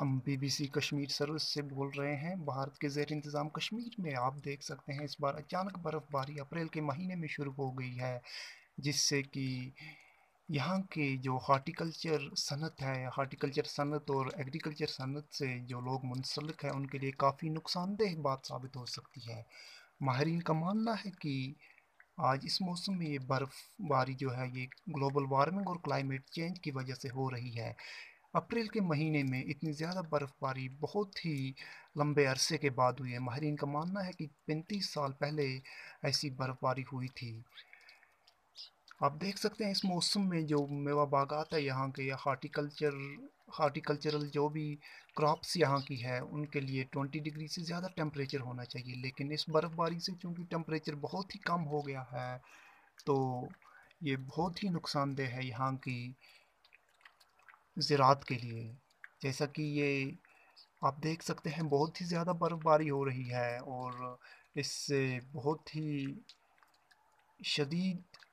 हम BBC Kashmir service से बोल रहे हैं भारत के जेर इंतज़ाम कश्मीर में आप देख सकते हैं इस बार अचानक बर्फ़बारी अप्रैल के महीने में शुरू हो गई है जिससे कि यहाँ के जो हार्टिकल्चर सनत है हार्टिकल्चर सनत और एग्रीकल्चर सनत से जो लोग मुंसलिक हैं उनके लिए काफ़ी नुकसानदेह बात साबित हो सकती है माहरीन का मानना है कि आज इस मौसम में ये बर्फ़बारी जो है ये ग्लोबल वार्मिंग और क्लाइमेट चेंज की वजह से हो रही है अप्रैल के महीने में इतनी ज़्यादा बर्फ़बारी बहुत ही लंबे अरसे के बाद हुई है माहरीन का मानना है कि पैंतीस साल पहले ऐसी बर्फ़बारी हुई थी आप देख सकते हैं इस मौसम में जो मेवा बागात है यहाँ के या हार्टिकल्चर हार्टिकल्चरल जो भी क्रॉप्स यहाँ की है उनके लिए 20 डिग्री से ज़्यादा टेम्परेचर होना चाहिए लेकिन इस बर्फ़बारी से चूँकि टेम्परेचर बहुत ही कम हो गया है तो ये बहुत ही नुकसानदेह है यहाँ की ज़रात के लिए जैसा कि ये आप देख सकते हैं बहुत ही ज़्यादा बर्फ़बारी हो रही है और इससे बहुत ही शदीद